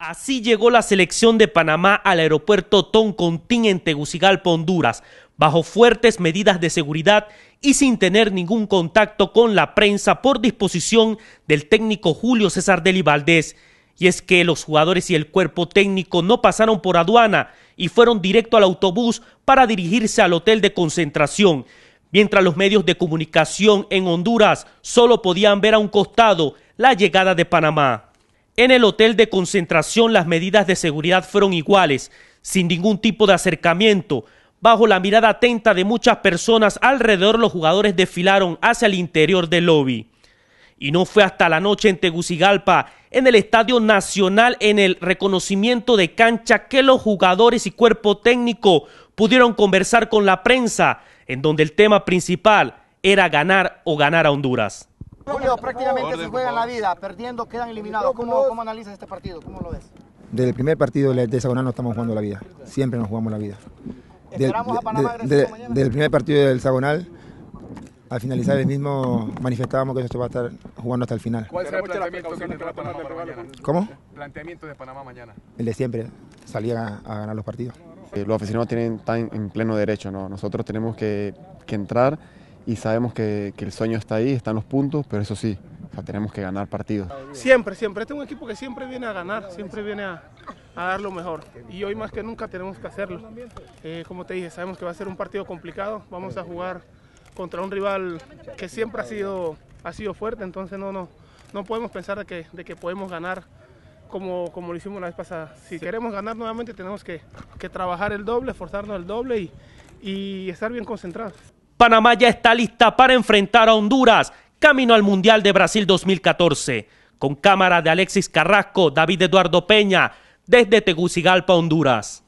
Así llegó la selección de Panamá al aeropuerto Toncontín en Tegucigalpa, Honduras, bajo fuertes medidas de seguridad y sin tener ningún contacto con la prensa por disposición del técnico Julio César Deli Valdés. Y es que los jugadores y el cuerpo técnico no pasaron por aduana y fueron directo al autobús para dirigirse al hotel de concentración, mientras los medios de comunicación en Honduras solo podían ver a un costado la llegada de Panamá. En el hotel de concentración las medidas de seguridad fueron iguales, sin ningún tipo de acercamiento. Bajo la mirada atenta de muchas personas alrededor los jugadores desfilaron hacia el interior del lobby. Y no fue hasta la noche en Tegucigalpa, en el Estadio Nacional, en el reconocimiento de cancha, que los jugadores y cuerpo técnico pudieron conversar con la prensa, en donde el tema principal era ganar o ganar a Honduras prácticamente se juegan la vida, perdiendo quedan eliminados. ¿Cómo, analizas este partido? ¿Cómo lo ves? Desde el primer partido del Hexagonal no estamos jugando la vida. Siempre nos jugamos la vida. Del, a Panamá Desde el primer partido del Hexagonal, al finalizar el mismo, manifestábamos que esto va a estar jugando hasta el final. ¿Cuál será el planteamiento que Panamá mañana? ¿Cómo? Planteamiento de Panamá mañana. El de siempre, salir a, ganar los partidos. Eh, los aficionados tienen, están en pleno derecho, Nosotros tenemos que entrar y sabemos que, el sueño está ahí, están los puntos, pero eso sí, tenemos que ganar partidos. Siempre, siempre. Este es un equipo que siempre viene a ganar, siempre viene a, dar lo mejor. Y hoy más que nunca tenemos que hacerlo. Eh, como te dije, sabemos que va a ser un partido complicado. Vamos a jugar contra un rival que siempre ha sido, ha sido fuerte, entonces no, no, no podemos pensar de que, podemos ganar como, como lo hicimos la vez pasada. Si queremos ganar nuevamente tenemos que, trabajar el doble, esforzarnos el doble y, y estar bien concentrados. Panamá ya está lista para enfrentar a Honduras, camino al Mundial de Brasil 2014. Con cámara de Alexis Carrasco, David Eduardo Peña, desde Tegucigalpa, Honduras.